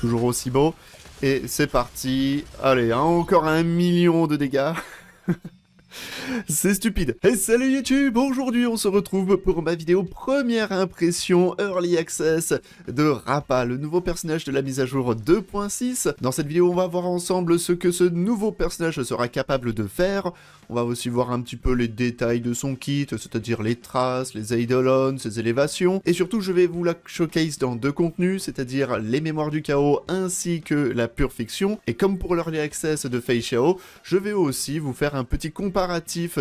Toujours aussi beau. Et c'est parti. Allez, hein, encore un million de dégâts. C'est stupide. Et salut YouTube, aujourd'hui on se retrouve pour ma vidéo première impression Early Access de Rapa, le nouveau personnage de la mise à jour 2.6. Dans cette vidéo on va voir ensemble ce que ce nouveau personnage sera capable de faire. On va aussi voir un petit peu les détails de son kit, c'est-à-dire les traces, les eidolons, ses élévations. Et surtout je vais vous la showcase dans deux contenus, c'est-à-dire les mémoires du chaos ainsi que la pure fiction. Et comme pour l'Early Access de Fei je vais aussi vous faire un petit comparatif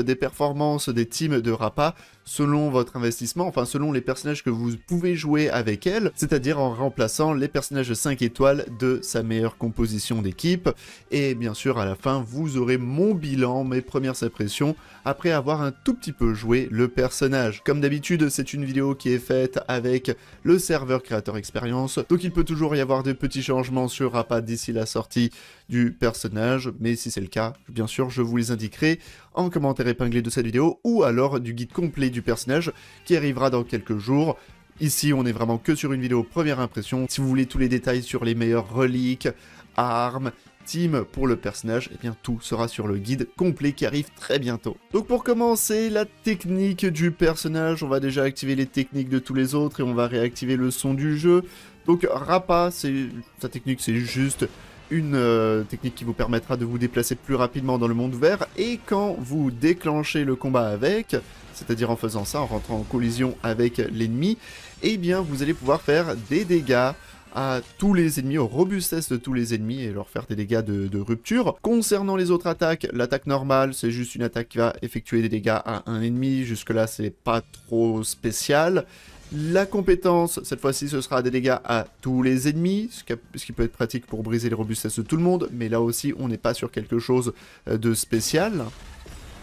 des performances des teams de Rappa selon votre investissement, enfin selon les personnages que vous pouvez jouer avec elle, c'est-à-dire en remplaçant les personnages 5 étoiles de sa meilleure composition d'équipe. Et bien sûr, à la fin, vous aurez mon bilan, mes premières impressions, après avoir un tout petit peu joué le personnage. Comme d'habitude, c'est une vidéo qui est faite avec le serveur créateur expérience donc il peut toujours y avoir des petits changements sur Rapa d'ici la sortie du personnage, mais si c'est le cas, bien sûr, je vous les indiquerai en commentaire épinglé de cette vidéo, ou alors du guide complet personnage qui arrivera dans quelques jours. Ici, on est vraiment que sur une vidéo première impression. Si vous voulez tous les détails sur les meilleures reliques, armes, team pour le personnage, et eh bien tout sera sur le guide complet qui arrive très bientôt. Donc pour commencer, la technique du personnage, on va déjà activer les techniques de tous les autres et on va réactiver le son du jeu. Donc c'est sa technique c'est juste une euh, technique qui vous permettra de vous déplacer plus rapidement dans le monde ouvert, et quand vous déclenchez le combat avec, c'est-à-dire en faisant ça, en rentrant en collision avec l'ennemi, eh bien vous allez pouvoir faire des dégâts à tous les ennemis, aux robustesses de tous les ennemis et leur faire des dégâts de, de rupture. Concernant les autres attaques, l'attaque normale, c'est juste une attaque qui va effectuer des dégâts à un ennemi. Jusque-là, c'est pas trop spécial. La compétence, cette fois-ci, ce sera des dégâts à tous les ennemis, ce qui peut être pratique pour briser les robustesses de tout le monde, mais là aussi, on n'est pas sur quelque chose euh, de spécial.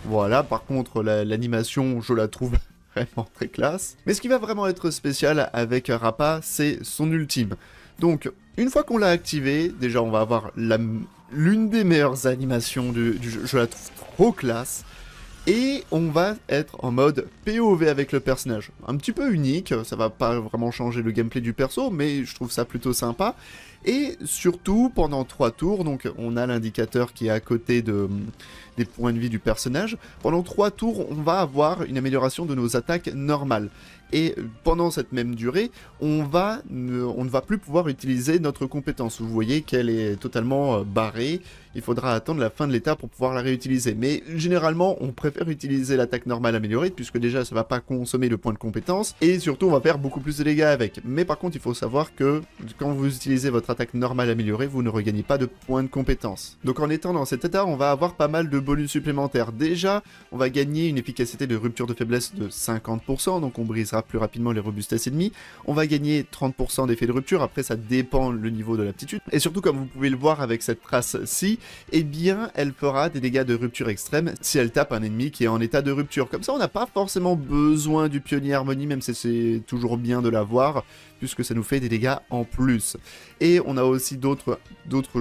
Voilà, par contre, l'animation, je la trouve vraiment très classe. Mais ce qui va vraiment être spécial avec Rapa, c'est son ultime. Donc, une fois qu'on l'a activé, déjà, on va avoir l'une des meilleures animations du jeu. Je la trouve trop classe. Et on va être en mode POV avec le personnage. Un petit peu unique, ça va pas vraiment changer le gameplay du perso, mais je trouve ça plutôt sympa. Et surtout, pendant 3 tours, donc on a l'indicateur qui est à côté mm, des points de vie du personnage, pendant 3 tours, on va avoir une amélioration de nos attaques normales. Et pendant cette même durée, on, ne, va plus pouvoir utiliser notre compétence. Vous voyez qu'elle est totalement euh, barrée, il faudra attendre la fin de l'état pour pouvoir la réutiliser. Mais généralement, on préfère utiliser l'attaque normale améliorée, puisque déjà ça ne va pas consommer le point de compétence, et surtout on va faire beaucoup plus de dégâts avec. Mais par contre, il faut savoir que quand vous utilisez votre attaque normale améliorée, vous ne regagnez pas de points de compétence. Donc en étant dans cet état, on va avoir pas mal de bonus supplémentaires. Déjà, on va gagner une efficacité de rupture de faiblesse de 50%, donc on brisera plus rapidement les robustesses ennemies. On va gagner 30% d'effet de rupture, après ça dépend le niveau de l'aptitude. Et surtout, comme vous pouvez le voir avec cette trace-ci, eh bien, elle fera des dégâts de rupture extrême si elle tape un ennemi qui est en état de rupture. Comme ça, on n'a pas forcément besoin du pionnier harmonie, même si c'est toujours bien de l'avoir puisque ça nous fait des dégâts en plus. Et on a aussi d'autres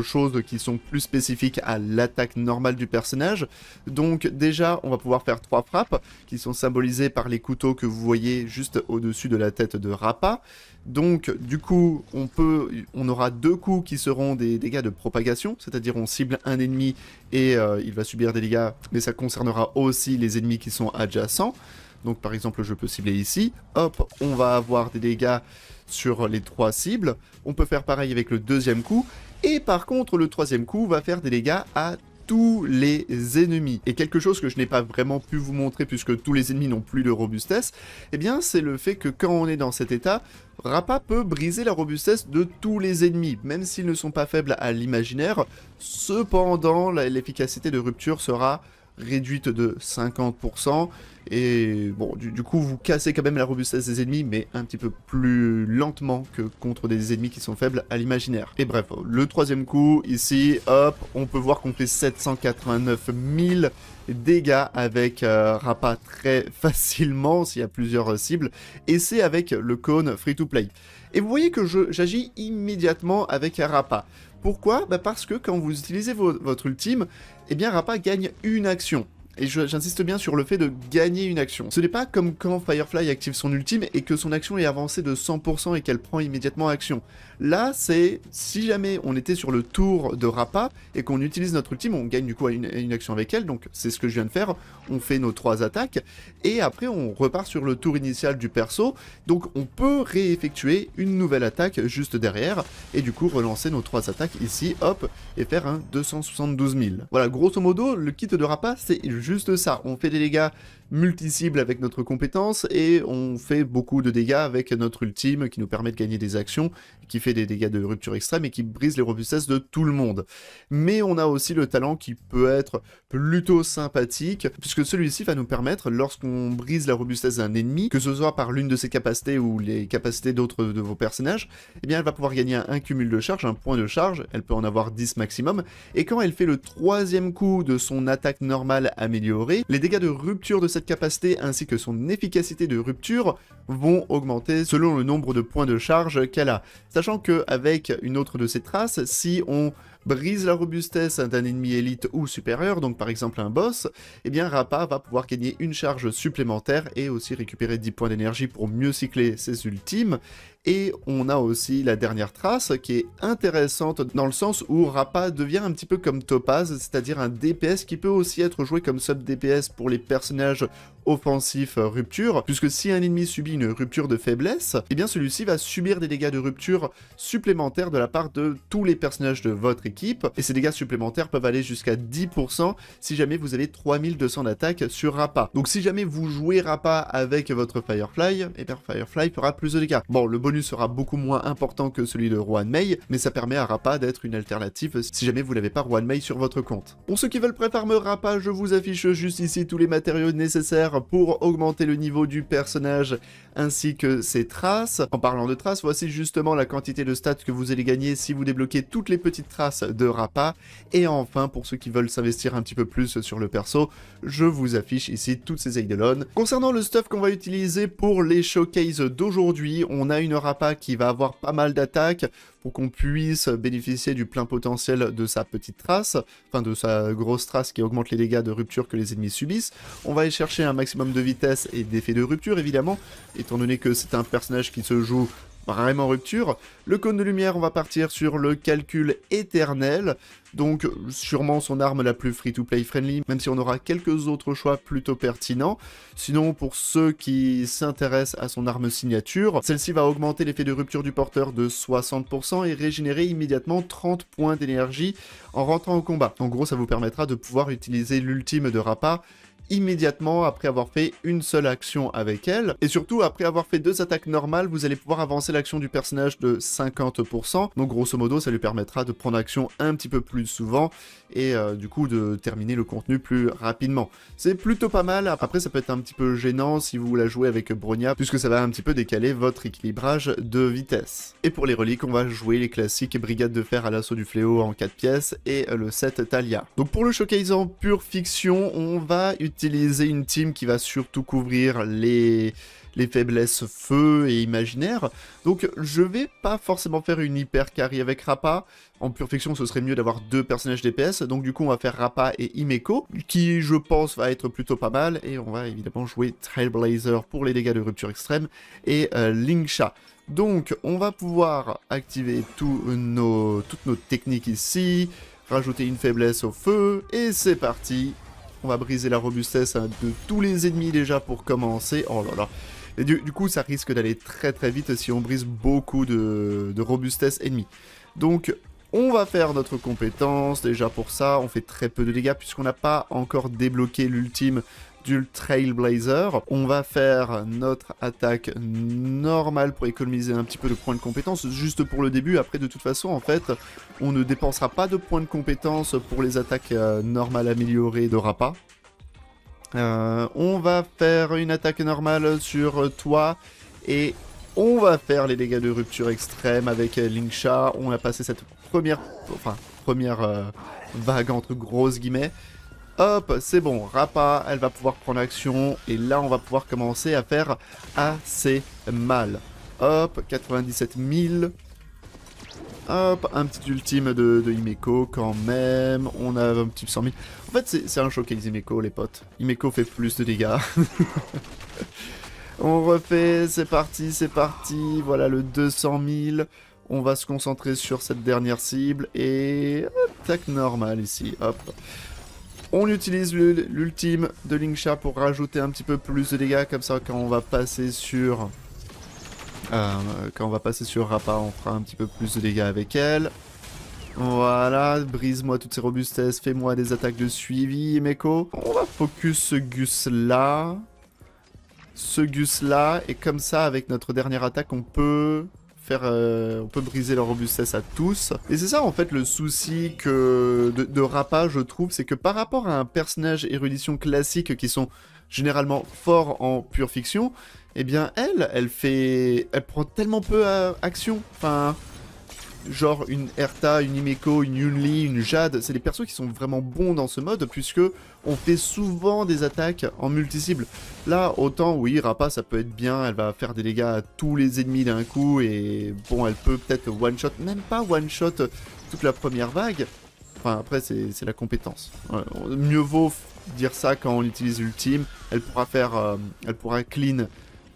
choses qui sont plus spécifiques à l'attaque normale du personnage. Donc déjà, on va pouvoir faire trois frappes qui sont symbolisées par les couteaux que vous voyez juste au-dessus de la tête de Rapa Donc du coup, on, peut, on aura deux coups qui seront des dégâts de propagation, c'est-à-dire on cible un ennemi et euh, il va subir des dégâts, mais ça concernera aussi les ennemis qui sont adjacents. Donc par exemple, je peux cibler ici, hop, on va avoir des dégâts sur les trois cibles. On peut faire pareil avec le deuxième coup. Et par contre, le troisième coup va faire des dégâts à tous les ennemis. Et quelque chose que je n'ai pas vraiment pu vous montrer puisque tous les ennemis n'ont plus de robustesse, eh bien c'est le fait que quand on est dans cet état, Rapa peut briser la robustesse de tous les ennemis, même s'ils ne sont pas faibles à l'imaginaire. Cependant, l'efficacité de rupture sera réduite de 50%. Et bon, du, coup, vous cassez quand même la robustesse des ennemis, mais un petit peu plus lentement que contre des ennemis qui sont faibles à l'imaginaire. Et bref, le troisième coup, ici, hop, on peut voir qu'on fait 789 000 dégâts avec euh, rapa très facilement s'il y a plusieurs cibles. Et c'est avec le cône free-to-play. Et vous voyez que j'agis immédiatement avec rapa. Pourquoi bah, Parce que quand vous utilisez votre ultime, eh bien gagne une action et j'insiste bien sur le fait de gagner une action. Ce n'est pas comme quand Firefly active son ultime et que son action est avancée de 100% et qu'elle prend immédiatement action. Là, c'est si jamais on était sur le tour de Rapa et qu'on utilise notre ultime, on gagne du coup une, action avec elle, donc c'est ce que je viens de faire, on fait nos trois attaques, et après on repart sur le tour initial du perso, donc on peut réeffectuer une nouvelle attaque juste derrière, et du coup relancer nos trois attaques ici, hop, et faire un 272 000. Voilà, grosso modo, le kit de Rapa, c'est juste ça. On fait des dégâts multi-cible avec notre compétence et on fait beaucoup de dégâts avec notre ultime qui nous permet de gagner des actions, qui fait des dégâts de rupture extrême et qui brise les robustesses de tout le monde. Mais on a aussi le talent qui peut être plutôt sympathique puisque celui-ci va nous permettre, lorsqu'on brise la robustesse d'un ennemi, que ce soit par l'une de ses capacités ou les capacités d'autres de vos personnages, eh bien elle va pouvoir gagner un, cumul de charge, un point de charge, elle peut en avoir 10 maximum, et quand elle fait le troisième coup de son attaque normale améliorée, les dégâts de rupture de cette capacité ainsi que son efficacité de rupture vont augmenter selon le nombre de points de charge qu'elle a. Sachant que avec une autre de ses traces, si on brise la robustesse d'un ennemi élite ou supérieur, donc par exemple un boss, et eh bien Rapa va pouvoir gagner une charge supplémentaire et aussi récupérer 10 points d'énergie pour mieux cycler ses ultimes. Et on a aussi la dernière trace qui est intéressante dans le sens où Rapa devient un petit peu comme Topaz, c'est-à-dire un DPS qui peut aussi être joué comme sub-DPS pour les personnages offensif euh, rupture, puisque si un ennemi subit une rupture de faiblesse, eh bien celui-ci va subir des dégâts de rupture supplémentaires de la part de tous les personnages de votre équipe, et ces dégâts supplémentaires peuvent aller jusqu'à 10% si jamais vous avez 3200 d'attaque sur Rapa Donc si jamais vous jouez Rapa avec votre Firefly, Et eh bien Firefly fera plus de dégâts. Bon, le bonus sera beaucoup moins important que celui de Rohan May mais ça permet à Rapa d'être une alternative si jamais vous n'avez pas Rohan May sur votre compte. Pour ceux qui veulent préfarmer Rapa je vous affiche juste ici tous les matériaux nécessaires pour augmenter le niveau du personnage ainsi que ses traces. En parlant de traces, voici justement la quantité de stats que vous allez gagner si vous débloquez toutes les petites traces de Rapa. Et enfin, pour ceux qui veulent s'investir un petit peu plus sur le perso, je vous affiche ici toutes ces eidolons. Concernant le stuff qu'on va utiliser pour les showcases d'aujourd'hui, on a une Rapa qui va avoir pas mal d'attaques pour qu'on puisse bénéficier du plein potentiel de sa petite trace, enfin de sa grosse trace qui augmente les dégâts de rupture que les ennemis subissent. On va aller chercher un maximum de vitesse et d'effet de rupture évidemment, étant donné que c'est un personnage qui se joue vraiment rupture. Le cône de lumière, on va partir sur le calcul éternel, donc sûrement son arme la plus free-to-play friendly, même si on aura quelques autres choix plutôt pertinents. Sinon, pour ceux qui s'intéressent à son arme signature, celle-ci va augmenter l'effet de rupture du porteur de 60% et régénérer immédiatement 30 points d'énergie en rentrant au combat. En gros, ça vous permettra de pouvoir utiliser l'ultime de rapa immédiatement après avoir fait une seule action avec elle. Et surtout, après avoir fait deux attaques normales, vous allez pouvoir avancer l'action du personnage de 50%. Donc grosso modo, ça lui permettra de prendre action un petit peu plus souvent et euh, du coup de terminer le contenu plus rapidement. C'est plutôt pas mal. Après, ça peut être un petit peu gênant si vous la jouez avec bronia puisque ça va un petit peu décaler votre équilibrage de vitesse. Et pour les reliques, on va jouer les classiques Brigade de Fer à l'assaut du fléau en 4 pièces et le 7 Talia. Donc pour le showcase en pure fiction, on va utiliser utiliser une team qui va surtout couvrir les, les faiblesses feu et imaginaire. Donc je vais pas forcément faire une hyper carry avec rapa En pure fiction, ce serait mieux d'avoir deux personnages DPS. Donc du coup, on va faire rapa et Imeko, qui je pense va être plutôt pas mal. Et on va évidemment jouer Trailblazer pour les dégâts de rupture extrême et euh, link Donc on va pouvoir activer tous nos, toutes nos techniques ici, rajouter une faiblesse au feu, et c'est parti on va briser la robustesse hein, de tous les ennemis déjà pour commencer. Oh là là. Et du, coup, ça risque d'aller très très vite si on brise beaucoup de robustesse ennemie. Donc, on va faire notre compétence, déjà pour ça, on fait très peu de dégâts puisqu'on n'a pas encore débloqué l'ultime du Trailblazer. On va faire notre attaque normale pour économiser un petit peu de points de compétence, juste pour le début. Après, de toute façon, en fait, on ne dépensera pas de points de compétence pour les attaques euh, normales améliorées de Rapa. Euh, on va faire une attaque normale sur euh, toi et on va faire les dégâts de rupture extrême avec Linksha. On a passé cette première, enfin, première vague entre grosses guillemets. Hop, c'est bon, Rapa, elle va pouvoir prendre action, et là on va pouvoir commencer à faire assez mal. Hop, 97 000. Hop, un petit ultime de, de, Imeco quand même. On a un petit 100 000. En fait, c'est un showcase imeko les potes. Imeco fait plus de dégâts. On refait, c'est parti, c'est parti. Voilà le 200 000. On va se concentrer sur cette dernière cible. Et... Tac, normal ici, hop. On utilise l'ultime de Linksha pour rajouter un petit peu plus de dégâts, comme ça quand on va passer sur... Euh, quand on va passer sur Rapa on fera un petit peu plus de dégâts avec elle. Voilà, brise-moi toutes ces robustesses, fais-moi des attaques de suivi, Meko. On va focus ce Gus là. Ce Gus là, et comme ça, avec notre dernière attaque, on peut euh, on peut briser leur robustesse à tous. Et c'est ça en fait le souci que de, Rapa, je trouve, c'est que par rapport à un personnage érudition classique qui sont généralement forts en pure fiction, eh bien elle, elle fait, elle prend tellement peu à action. Enfin, genre une Erta, une Imeko, une Yunli, une Jade, c'est des persos qui sont vraiment bons dans ce mode puisque on fait souvent des attaques en multi-cible. Là, autant oui, Rapa ça peut être bien, elle va faire des dégâts à tous les ennemis d'un coup et bon, elle peut peut-être one-shot, même pas one-shot toute la première vague. Enfin, après, c'est la compétence. mieux vaut dire ça quand on utilise ultime. Elle pourra faire, euh, elle pourra clean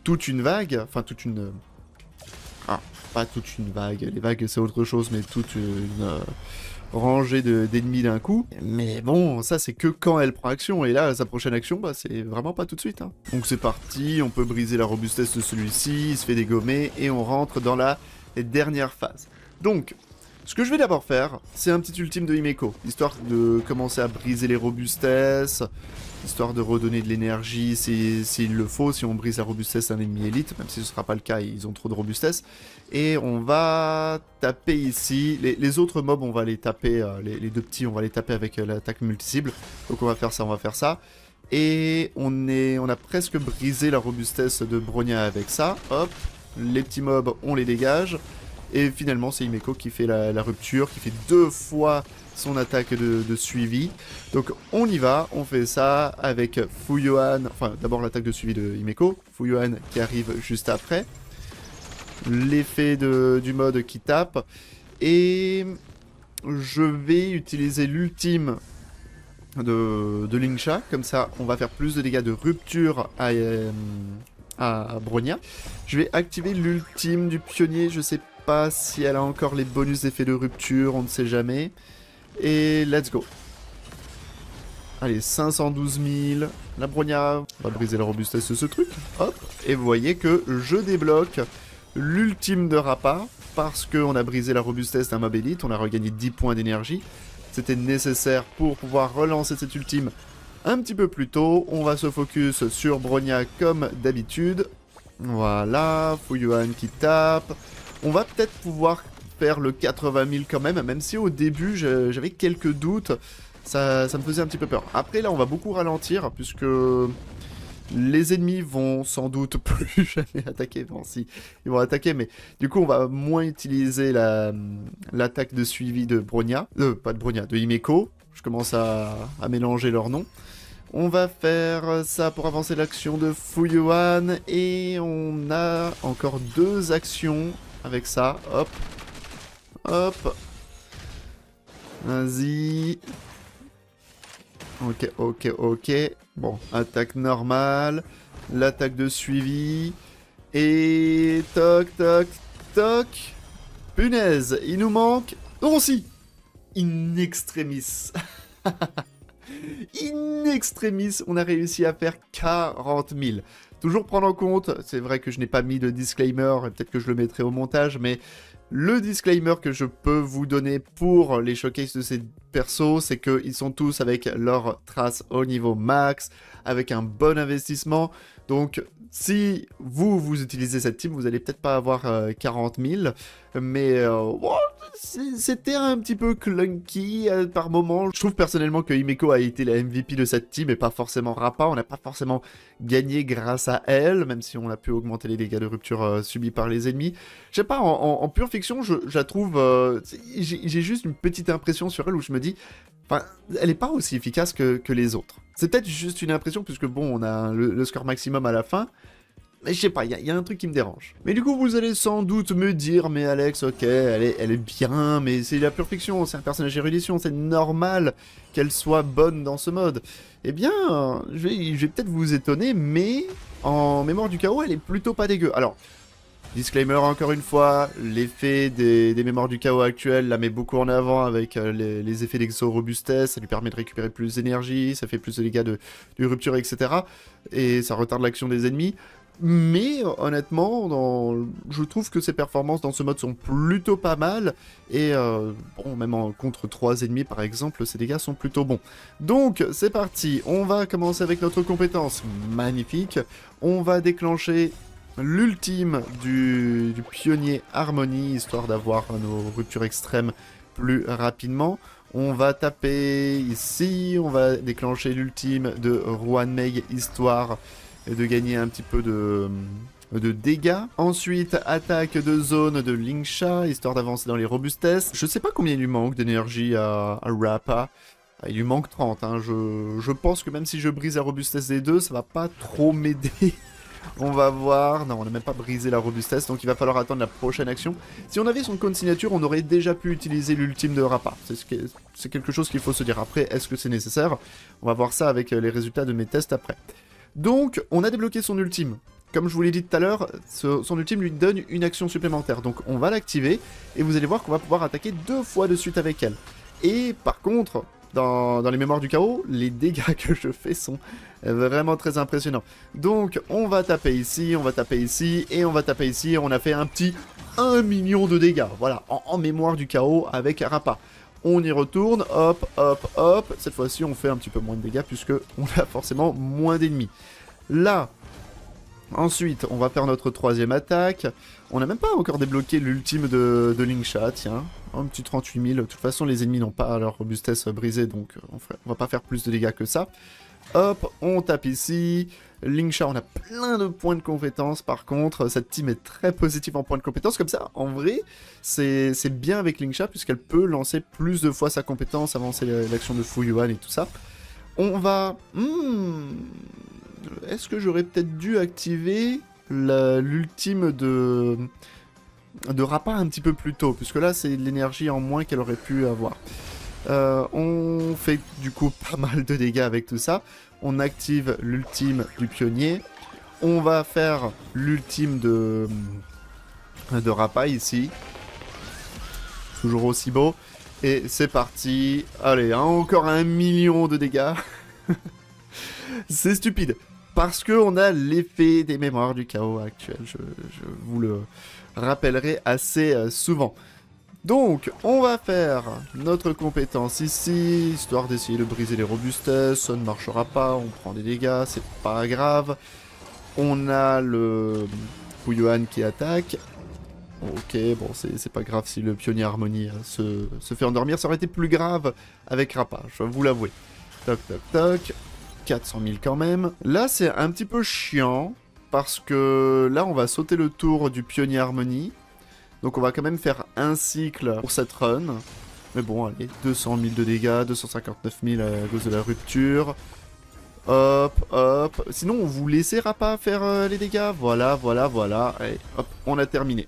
toute une vague, enfin toute une pas toute une vague. Les vagues, c'est autre chose, mais toute une euh, rangée d'ennemis d'un coup. Mais bon, ça, c'est que quand elle prend action. Et là, sa prochaine action, bah, c'est vraiment pas tout de suite. Hein. Donc c'est parti, on peut briser la robustesse de celui-ci, il se fait dégommer, et on rentre dans la dernière phase. Donc, ce que je vais d'abord faire, c'est un petit ultime de Himeko, histoire de commencer à briser les robustesses, histoire de redonner de l'énergie s'il le faut, si on brise la robustesse d'un ennemi élite, même si ce ne sera pas le cas, ils ont trop de robustesse. Et on va taper ici, les, autres mobs on va les taper, euh, les, deux petits on va les taper avec euh, l'attaque multi-cible, donc on va faire ça, on va faire ça. Et on, est, on a presque brisé la robustesse de bronia avec ça, hop, les petits mobs on les dégage. Et finalement, c'est Imeko qui fait la, rupture, qui fait deux fois son attaque de, suivi. Donc on y va, on fait ça avec Fuyohan, enfin d'abord l'attaque de suivi de Imeko, Fuyohan qui arrive juste après, l'effet du mode qui tape, et je vais utiliser l'ultime de, de comme ça on va faire plus de dégâts de rupture à, euh, à Je vais activer l'ultime du pionnier, je sais pas si elle a encore les bonus d'effet de rupture, on ne sait jamais. Et let's go. Allez, 512 000. La Bronia va briser la robustesse de ce truc. Hop. Et vous voyez que je débloque l'ultime de Rapa Parce qu'on a brisé la robustesse d'un mob On a regagné 10 points d'énergie. C'était nécessaire pour pouvoir relancer cette ultime un petit peu plus tôt. On va se focus sur Bronia comme d'habitude. Voilà. Fuyuan qui tape. On va peut-être pouvoir faire le 80 000 quand même, même si au début j'avais quelques doutes, ça, me faisait un petit peu peur. Après là on va beaucoup ralentir puisque les ennemis vont sans doute plus jamais attaquer, bon si, ils vont attaquer, mais du coup on va moins utiliser l'attaque de suivi de Bronia, euh, pas de Bronia, de Imeko. je commence à, mélanger leurs noms. On va faire ça pour avancer l'action de Fuyuan et on a encore deux actions avec ça. Hop. Hop. Vas-y. Ok, ok, ok. Bon, attaque normale. L'attaque de suivi. Et... Toc, toc, toc. Punaise, il nous manque... Non si In extremis. In extremis, on a réussi à faire 40 000. Toujours prendre en compte, c'est vrai que je n'ai pas mis de disclaimer, peut-être que je le mettrai au montage, mais le disclaimer que je peux vous donner pour les showcases de ces persos, c'est qu'ils sont tous avec leur trace au niveau max, avec un bon investissement. Donc si vous, vous utilisez cette team, vous allez peut-être pas avoir 40 euh, 000, mais... Euh, c'était un petit peu clunky euh, par moment. Je trouve personnellement que Imeko a été la MVP de cette team et pas forcément Rapa. On n'a pas forcément gagné grâce à elle, même si on a pu augmenter les dégâts de rupture euh, subis par les ennemis. Je sais pas, en, pure fiction, je, trouve... Euh, j'ai juste une petite impression sur elle où je me dis... elle n'est pas aussi efficace que, les autres. C'est peut-être juste une impression, puisque bon, on a le score maximum à la fin, mais je sais pas, il y, a un truc qui me dérange. Mais du coup, vous allez sans doute me dire, mais Alex, ok, elle est, bien, mais c'est la perfection, c'est un personnage érudition, c'est normal qu'elle soit bonne dans ce mode. Eh bien, je vais, peut-être vous étonner, mais en mémoire du chaos, elle est plutôt pas dégueu. Alors, Disclaimer encore une fois, l'effet des, mémoires du chaos actuelles la met beaucoup en avant avec euh, les, effets d'exo robustesse, ça lui permet de récupérer plus d'énergie, ça fait plus de dégâts de, de rupture, etc. Et ça retarde l'action des ennemis. Mais honnêtement, je trouve que ses performances dans ce mode sont plutôt pas mal. Et euh, bon, même en contre 3 ennemis par exemple, ses dégâts sont plutôt bons. Donc c'est parti, on va commencer avec notre compétence magnifique. On va déclencher l'ultime du... pionnier Harmonie, histoire d'avoir nos ruptures extrêmes plus rapidement. On va taper ici, on va déclencher l'ultime de Juan Meg, histoire et de gagner un petit peu de de dégâts. Ensuite, attaque de zone de Lingsha, histoire d'avancer dans les robustesses. Je sais pas combien il lui manque d'énergie à, Rapa ah, Il lui manque 30. Hein. Je, pense que même si je brise la robustesse des deux, ça va pas trop m'aider. on va voir. Non, on n'a même pas brisé la robustesse, donc il va falloir attendre la prochaine action. Si on avait son compte signature, on aurait déjà pu utiliser l'ultime de Rapa C'est ce quelque chose qu'il faut se dire. Après, est-ce que c'est nécessaire On va voir ça avec euh, les résultats de mes tests après. Donc, on a débloqué son ultime. Comme je vous l'ai dit tout à l'heure, son ultime lui donne une action supplémentaire. Donc, on va l'activer, et vous allez voir qu'on va pouvoir attaquer deux fois de suite avec elle. Et par contre, dans, les mémoires du chaos, les dégâts que je fais sont vraiment très impressionnants. Donc, on va taper ici, on va taper ici, et on va taper ici, on a fait un petit 1 million de dégâts, voilà, en, mémoire du chaos avec Rapa on y retourne, hop, hop, hop. Cette fois-ci, on fait un petit peu moins de dégâts puisque on a forcément moins d'ennemis. Là, ensuite, on va faire notre troisième attaque. On n'a même pas encore débloqué l'ultime de, de Sha. tiens. Un petit 38 000. De toute façon, les ennemis n'ont pas leur robustesse brisée, donc euh, on, ne va pas faire plus de dégâts que ça. Hop, on tape ici. Linksha on a plein de points de compétence, par contre, cette team est très positive en points de compétence, comme ça en vrai c'est bien avec Linksha puisqu'elle peut lancer plus de fois sa compétence, avancer l'action de Fu Yuan et tout ça. On va... Hmm, est-ce que j'aurais peut-être dû activer l'ultime de de rapin un petit peu plus tôt, puisque là c'est l'énergie en moins qu'elle aurait pu avoir. Euh, on fait du coup pas mal de dégâts avec tout ça on active l'ultime du pionnier. On va faire l'ultime de, de Rapa ici. Toujours aussi beau. Et c'est parti. Allez, hein, encore un million de dégâts. c'est stupide. Parce qu'on a l'effet des mémoires du chaos actuel. je vous le rappellerai assez euh, souvent. Donc, on va faire notre compétence ici, histoire d'essayer de briser les robustesses. Ça ne marchera pas, on prend des dégâts, c'est pas grave. On a le Puyohan qui attaque. Ok, bon, c'est pas grave si le pionnier harmonie hein, se, fait endormir. Ça aurait été plus grave avec Rappa, je vais vous l'avouer. Toc, toc, toc. 400 000 quand même. Là, c'est un petit peu chiant, parce que là, on va sauter le tour du pionnier harmonie. Donc on va quand même faire un cycle pour cette run. Mais bon, allez, 200 000 de dégâts, 259 000 à cause de la rupture. Hop, hop. Sinon, on vous laissera pas faire euh, les dégâts. Voilà, voilà, voilà. Allez, hop, on a terminé.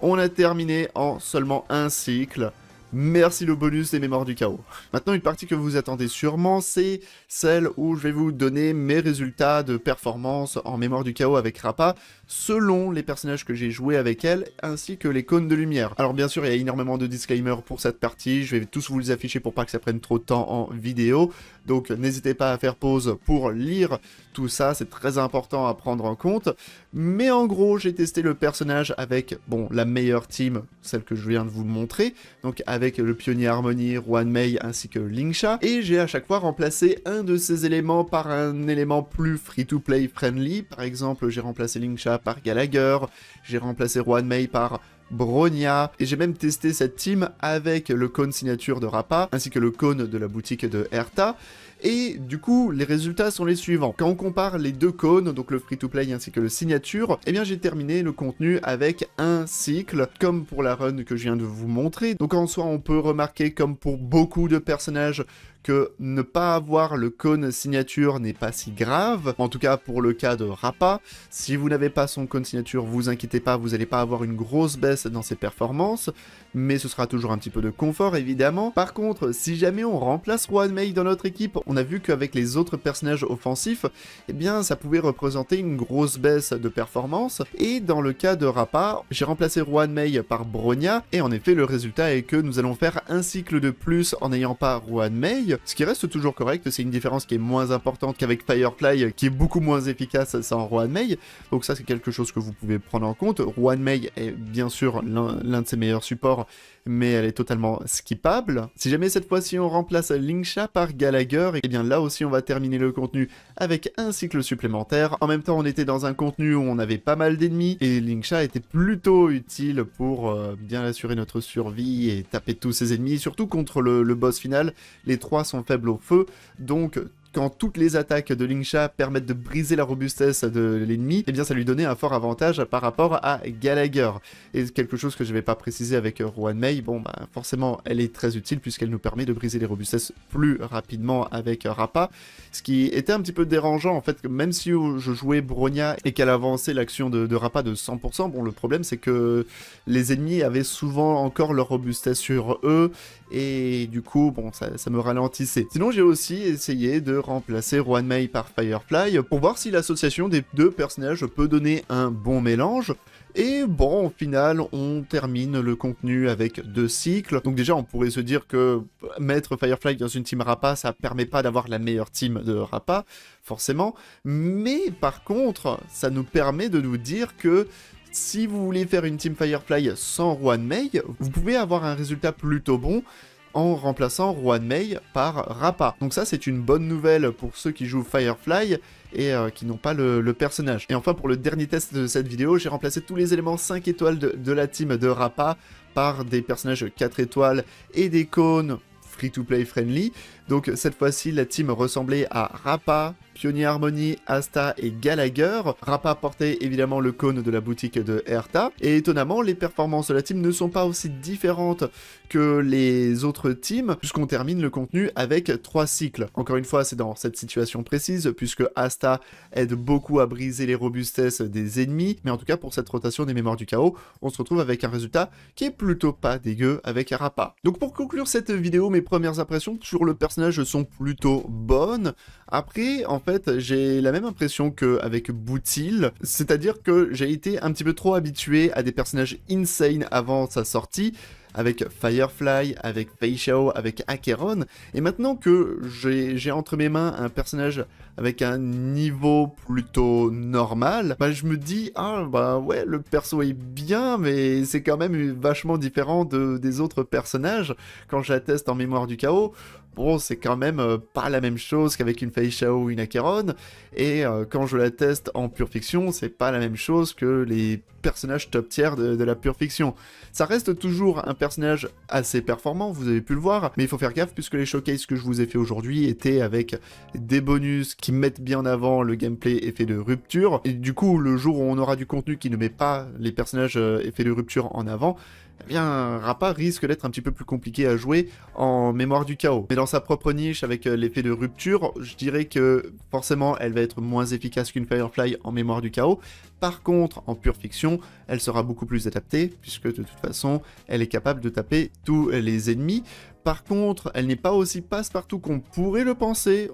On a terminé en seulement un cycle. Merci le bonus des mémoires du chaos. Maintenant, une partie que vous attendez sûrement, c'est celle où je vais vous donner mes résultats de performance en mémoire du chaos avec Rapa, selon les personnages que j'ai joués avec elle, ainsi que les cônes de lumière. Alors bien sûr, il y a énormément de disclaimers pour cette partie, je vais tous vous les afficher pour pas que ça prenne trop de temps en vidéo, donc n'hésitez pas à faire pause pour lire tout ça, c'est très important à prendre en compte. Mais en gros, j'ai testé le personnage avec, bon, la meilleure team, celle que je viens de vous montrer, donc avec le pionnier Harmony, Juan Mei ainsi que Lingsha, et j'ai à chaque fois remplacé un de ces éléments par un élément plus free-to-play friendly, par exemple j'ai remplacé Lingsha par Gallagher, j'ai remplacé Juan Mei par Bronia. Et j'ai même testé cette team avec le cône signature de Rapa ainsi que le cône de la boutique de Herta Et du coup, les résultats sont les suivants. Quand on compare les deux cônes, donc le free-to-play ainsi que le signature, et eh bien j'ai terminé le contenu avec un cycle, comme pour la run que je viens de vous montrer. Donc en soi, on peut remarquer, comme pour beaucoup de personnages, que ne pas avoir le cône signature n'est pas si grave, en tout cas pour le cas de Rapa. Si vous n'avez pas son cône signature, vous inquiétez pas, vous n'allez pas avoir une grosse baisse dans ses performances, mais ce sera toujours un petit peu de confort évidemment. Par contre, si jamais on remplace Juan May dans notre équipe, on a vu qu'avec les autres personnages offensifs, eh bien ça pouvait représenter une grosse baisse de performance, et dans le cas de Rapa, j'ai remplacé Juan Mei par Bronya, et en effet le résultat est que nous allons faire un cycle de plus en n'ayant pas Juan ce qui reste toujours correct, c'est une différence qui est moins importante qu'avec Firefly, qui est beaucoup moins efficace sans Juan May, donc ça c'est quelque chose que vous pouvez prendre en compte. Juan May est bien sûr l'un de ses meilleurs supports, mais elle est totalement skippable. Si jamais cette fois-ci on remplace Linksha par Gallagher, et eh bien là aussi on va terminer le contenu avec un cycle supplémentaire. En même temps on était dans un contenu où on avait pas mal d'ennemis, et Linksha était plutôt utile pour euh, bien assurer notre survie et taper tous ses ennemis, surtout contre le boss final. Les trois sont faibles au feu, donc quand toutes les attaques de Sha permettent de briser la robustesse de l'ennemi, eh bien ça lui donnait un fort avantage par rapport à Gallagher. Et quelque chose que je n'avais vais pas préciser avec euh, Ruan Mei bon bah forcément elle est très utile puisqu'elle nous permet de briser les robustesses plus rapidement avec euh, Rapa, ce qui était un petit peu dérangeant en fait, même si je jouais Bronya et qu'elle avançait l'action de, de, de 100%, bon le problème c'est que les ennemis avaient souvent encore leur robustesse sur eux et du coup, bon, ça, me ralentissait. Sinon, j'ai aussi essayé de remplacer Juan May par Firefly pour voir si l'association des deux personnages peut donner un bon mélange. Et bon, au final, on termine le contenu avec deux cycles. Donc déjà, on pourrait se dire que mettre Firefly dans une team Rapa, ça permet pas d'avoir la meilleure team de Rapa, forcément. Mais par contre, ça nous permet de nous dire que si vous voulez faire une team Firefly sans Juan Mei, vous pouvez avoir un résultat plutôt bon en remplaçant Juan Mei par Rapa. Donc ça c'est une bonne nouvelle pour ceux qui jouent Firefly et euh, qui n'ont pas le, personnage. Et enfin pour le dernier test de cette vidéo, j'ai remplacé tous les éléments 5 étoiles de, la team de Rapa par des personnages 4 étoiles et des cônes free-to-play friendly, donc cette fois-ci, la team ressemblait à Rapa, Pionnier Harmony, Asta et Gallagher. Rapa portait évidemment le cône de la boutique de Erta. Et étonnamment, les performances de la team ne sont pas aussi différentes que les autres teams, puisqu'on termine le contenu avec trois cycles. Encore une fois, c'est dans cette situation précise, puisque Asta aide beaucoup à briser les robustesses des ennemis. Mais en tout cas, pour cette rotation des mémoires du chaos, on se retrouve avec un résultat qui est plutôt pas dégueu avec Rapa. Donc pour conclure cette vidéo, mes premières impressions sur le personnage personnages sont plutôt bonnes. Après, en fait, j'ai la même impression qu'avec Boutil, c'est-à-dire que j'ai été un petit peu trop habitué à des personnages insane avant sa sortie, avec Firefly, avec Fei Xiao, avec Acheron, et maintenant que j'ai entre mes mains un personnage avec un niveau plutôt normal, bah je me dis, ah bah ouais, le perso est bien, mais c'est quand même vachement différent de, des autres personnages. Quand j'atteste en mémoire du chaos, bon, c'est quand même euh, pas la même chose qu'avec une Shao ou une Acheron, et euh, quand je la teste en pure fiction, c'est pas la même chose que les personnages top tiers de, la pure fiction. Ça reste toujours un personnage assez performant, vous avez pu le voir, mais il faut faire gaffe puisque les showcases que je vous ai fait aujourd'hui étaient avec des bonus qui mettent bien en avant le gameplay effet de rupture, et du coup, le jour où on aura du contenu qui ne met pas les personnages euh, effet de rupture en avant, eh bien, Rappa risque d'être un petit peu plus compliqué à jouer en mémoire du chaos. Mais dans sa propre niche, avec euh, l'effet de rupture, je dirais que forcément, elle va être moins efficace qu'une Firefly en mémoire du chaos. Par contre, en pure fiction, elle sera beaucoup plus adaptée, puisque de toute façon, elle est capable de taper tous les ennemis. Par contre, elle n'est pas aussi passe-partout qu'on pourrait le penser.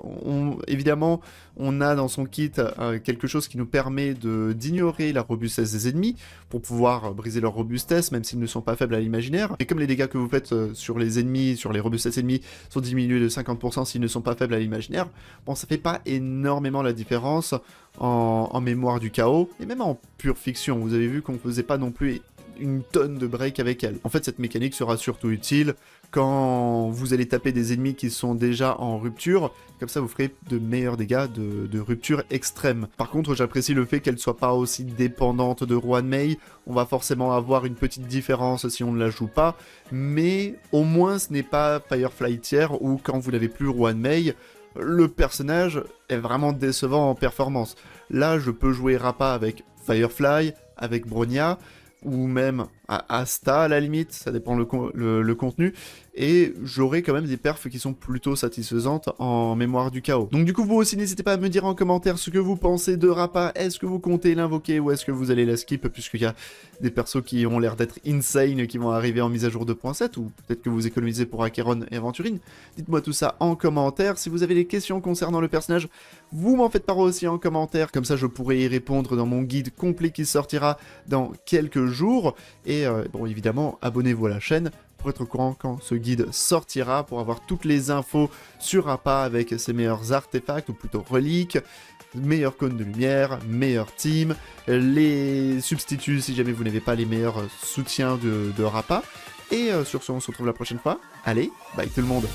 évidemment, on a dans son kit euh, quelque chose qui nous permet d'ignorer la robustesse des ennemis pour pouvoir briser leur robustesse, même s'ils ne sont pas faibles à l'imaginaire. Et comme les dégâts que vous faites euh, sur les ennemis, sur les robustesses ennemies, sont diminués de 50% s'ils ne sont pas faibles à l'imaginaire, bon, ça fait pas énormément la différence en, en mémoire du chaos et même en pure fiction. Vous avez vu qu'on faisait pas non plus une tonne de break avec elle. En fait, cette mécanique sera surtout utile quand vous allez taper des ennemis qui sont déjà en rupture, comme ça vous ferez de meilleurs dégâts de, rupture extrême. Par contre, j'apprécie le fait qu'elle ne soit pas aussi dépendante de Juan Mei, on va forcément avoir une petite différence si on ne la joue pas, mais au moins ce n'est pas Firefly tier où quand vous n'avez plus Juan Mei, le personnage est vraiment décevant en performance. Là, je peux jouer Rapa avec Firefly, avec Bronya, ou même à Asta à la limite, ça dépend le, le, contenu, et j'aurai quand même des perfs qui sont plutôt satisfaisantes en mémoire du chaos. Donc du coup vous aussi n'hésitez pas à me dire en commentaire ce que vous pensez de rapa est-ce que vous comptez l'invoquer ou est-ce que vous allez la skip puisqu'il y a des persos qui ont l'air d'être insane qui vont arriver en mise à jour 2.7 ou peut-être que vous économisez pour Acheron et Aventurine. Dites-moi tout ça en commentaire, si vous avez des questions concernant le personnage, vous m'en faites part aussi en commentaire, comme ça je pourrai y répondre dans mon guide complet qui sortira dans quelques jours, et et euh, bon, évidemment, abonnez-vous à la chaîne pour être au courant quand ce guide sortira, pour avoir toutes les infos sur Rapa avec ses meilleurs artefacts, ou plutôt reliques, meilleurs cônes de lumière, meilleurs teams, les substituts si jamais vous n'avez pas les meilleurs euh, soutiens de, Rapa. Et euh, sur ce, on se retrouve la prochaine fois. Allez, bye tout le monde